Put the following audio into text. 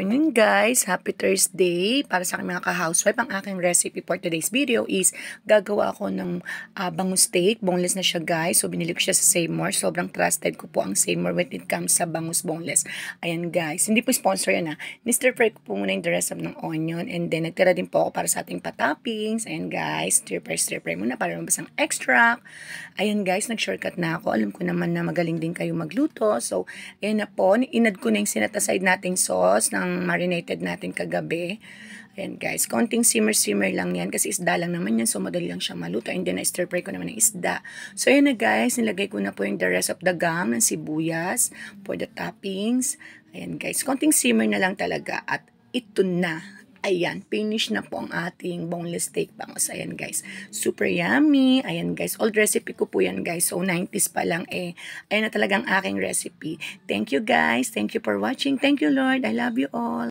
morning guys! Happy Thursday! Para sa aking mga ka-housewife, ang aking recipe for today's video is gagawa ako ng uh, bango steak. Boneless na siya guys. So binili ko siya sa Seymour. Sobrang trusted ko po ang Seymour when it comes sa bangus boneless. Ayan guys. Hindi po sponsor yan ha. Ah. Mr. Fry ko po muna yung dress up ng onion and then nagtira din po ako para sa ating patoppings. Ayan guys. Stir fry, stir muna para lumabas ang extract. Ayan guys. Nag-shortcut na ako. Alam ko naman na magaling din kayo magluto. So ayan na po. Inad ko na yung sinataside nating sauce ng ang marinated natin kagabi. Ayan guys, konting simmer-simmer lang yan kasi isda lang naman yan. So madali lang siyang maluto. And then I stir fry ko naman ng isda. So ayan na guys, nilagay ko na po yung the rest of the gum ng sibuyas for the toppings. Ayan guys, konting simmer na lang talaga at ito na. Ayan, finish na po ang ating boneless steak bangus. Ayan guys, super yummy. Ayan guys, old recipe ko po yan guys. So 90s pa lang eh. Ayan na talagang aking recipe. Thank you guys. Thank you for watching. Thank you Lord. I love you all.